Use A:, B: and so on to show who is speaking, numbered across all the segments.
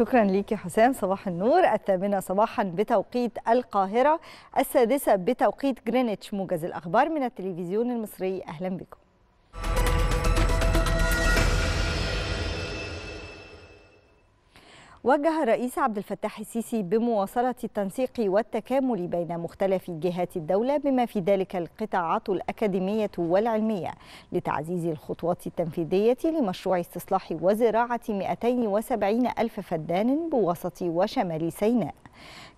A: شكرا ليكي حسام صباح النور الثامنة صباحا بتوقيت القاهرة السادسة بتوقيت جرينتش موجز الأخبار من التلفزيون المصري أهلا بكم وجه الرئيس عبد الفتاح السيسي بمواصلة التنسيق والتكامل بين مختلف جهات الدولة بما في ذلك القطاعات الأكاديمية والعلمية لتعزيز الخطوات التنفيذية لمشروع استصلاح وزراعة 270 ألف فدان بوسط وشمال سيناء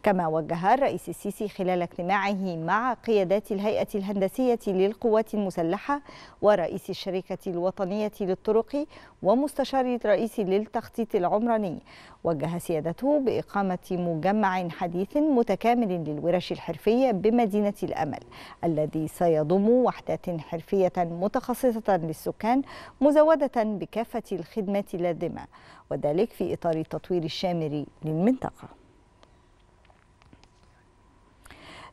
A: كما وجه الرئيس السيسي خلال اجتماعه مع قيادات الهيئة الهندسية للقوات المسلحة ورئيس الشركة الوطنية للطرق ومستشار الرئيس للتخطيط العمراني وجه سيادته بإقامة مجمع حديث متكامل للورش الحرفية بمدينة الأمل الذي سيضم وحدات حرفية متخصصة للسكان مزودة بكافة الخدمات اللازمة وذلك في إطار التطوير الشامل للمنطقة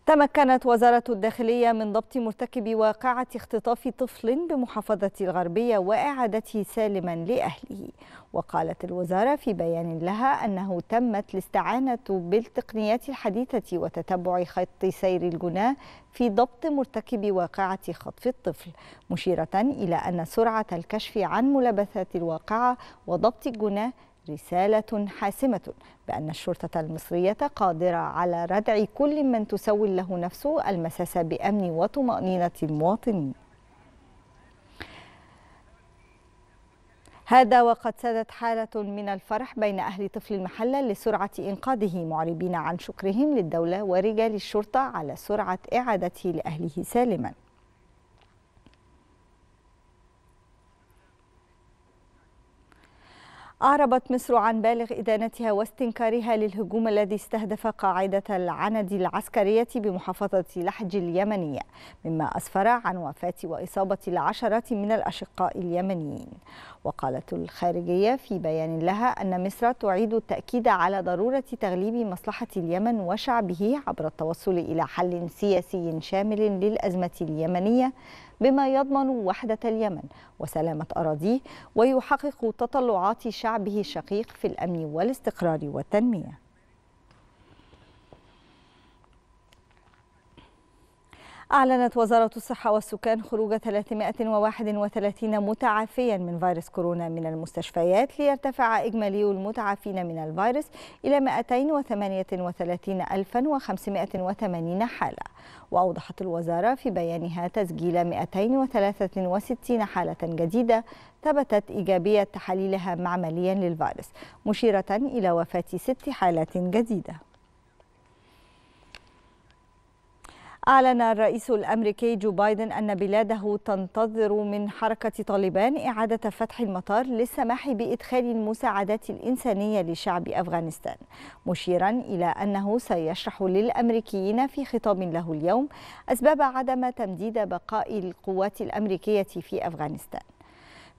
A: تمكنت وزارة الداخلية من ضبط مرتكبي واقعة اختطاف طفل بمحافظة الغربية وإعادته سالما لأهله وقالت الوزارة في بيان لها أنه تمت الاستعانة بالتقنيات الحديثة وتتبع خط سير الجناه في ضبط مرتكب واقعة خطف الطفل مشيرة إلى أن سرعة الكشف عن ملابسات الواقعة وضبط الجناه رسالة حاسمة بأن الشرطة المصرية قادرة على ردع كل من تسول له نفسه المساس بأمن وطمأنينة المواطنين هذا وقد سادت حالة من الفرح بين أهل طفل المحلة لسرعة إنقاذه معربين عن شكرهم للدولة ورجال الشرطة على سرعة إعادته لأهله سالماً أعربت مصر عن بالغ إدانتها واستنكارها للهجوم الذي استهدف قاعدة العند العسكرية بمحافظة لحج اليمنية مما أسفر عن وفاة وإصابة العشرات من الأشقاء اليمنيين وقالت الخارجية في بيان لها أن مصر تعيد التأكيد على ضرورة تغليب مصلحة اليمن وشعبه عبر التوصل إلى حل سياسي شامل للأزمة اليمنية بما يضمن وحدة اليمن وسلامة أراضيه ويحقق تطلعات شعبه الشقيق في الأمن والاستقرار والتنمية أعلنت وزارة الصحة والسكان خروج 331 متعافيا من فيروس كورونا من المستشفيات ليرتفع إجمالي المتعافين من الفيروس إلى 238580 حالة وأوضحت الوزارة في بيانها تسجيل 263 حالة جديدة ثبتت إيجابية تحاليلها معمليا للفيروس مشيرة إلى وفاة ست حالات جديدة أعلن الرئيس الأمريكي جو بايدن أن بلاده تنتظر من حركة طالبان إعادة فتح المطار للسماح بإدخال المساعدات الإنسانية لشعب أفغانستان مشيرا إلى أنه سيشرح للأمريكيين في خطاب له اليوم أسباب عدم تمديد بقاء القوات الأمريكية في أفغانستان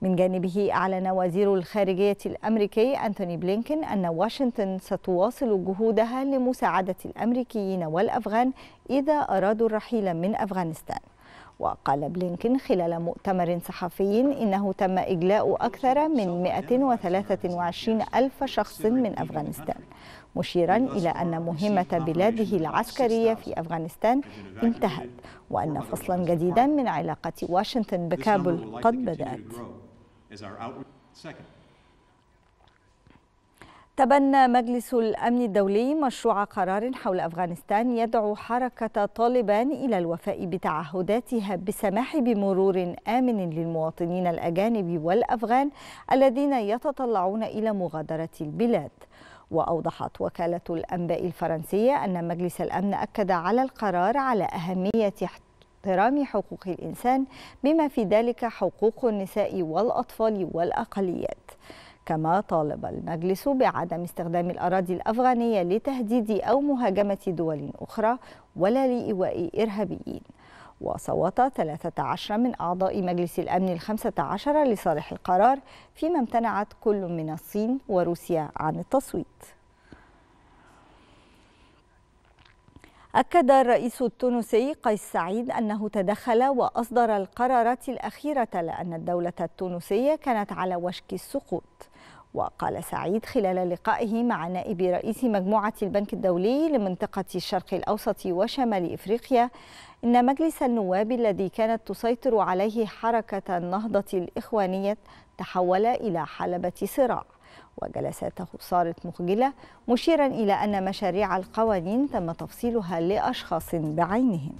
A: من جانبه أعلن وزير الخارجية الأمريكي أنتوني بلينكن أن واشنطن ستواصل جهودها لمساعدة الأمريكيين والأفغان إذا أرادوا الرحيل من أفغانستان وقال بلينكن خلال مؤتمر صحفي إنه تم إجلاء أكثر من 123 ألف شخص من أفغانستان مشيرا إلى أن مهمة بلاده العسكرية في أفغانستان انتهت وأن فصلا جديدا من علاقة واشنطن بكابل قد بدأت is our outreach. Second, تبنى مجلس الأمن الدولي مشروع قرار حول أفغانستان يدعو حركة طالبان إلى الوفاء بتعهداتها بسماح بمرور آمن للمواطنين الأجانب والأفغان الذين يتطلعون إلى مغادرة البلاد وأوضحت وكالة الأنباء الفرنسية أن مجلس الأمن أكد على القرار على أهمية احترام واحترام حقوق الإنسان بما في ذلك حقوق النساء والأطفال والأقليات كما طالب المجلس بعدم استخدام الأراضي الأفغانية لتهديد أو مهاجمة دول أخرى ولا لإيواء إرهابيين وصوت 13 من أعضاء مجلس الأمن الخمسة عشر لصالح القرار فيما امتنعت كل من الصين وروسيا عن التصويت أكد الرئيس التونسي قيس سعيد أنه تدخل وأصدر القرارات الأخيرة لأن الدولة التونسية كانت على وشك السقوط وقال سعيد خلال لقائه مع نائب رئيس مجموعة البنك الدولي لمنطقة الشرق الأوسط وشمال إفريقيا إن مجلس النواب الذي كانت تسيطر عليه حركة النهضة الإخوانية تحول إلى حلبة صراع وجلساته صارت مخجلة مشيرا إلى أن مشاريع القوانين تم تفصيلها لأشخاص بعينهم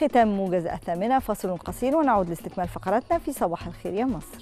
A: ختام موجز الثامنة فصل قصير ونعود لاستكمال فقراتنا في صباح الخير يا مصر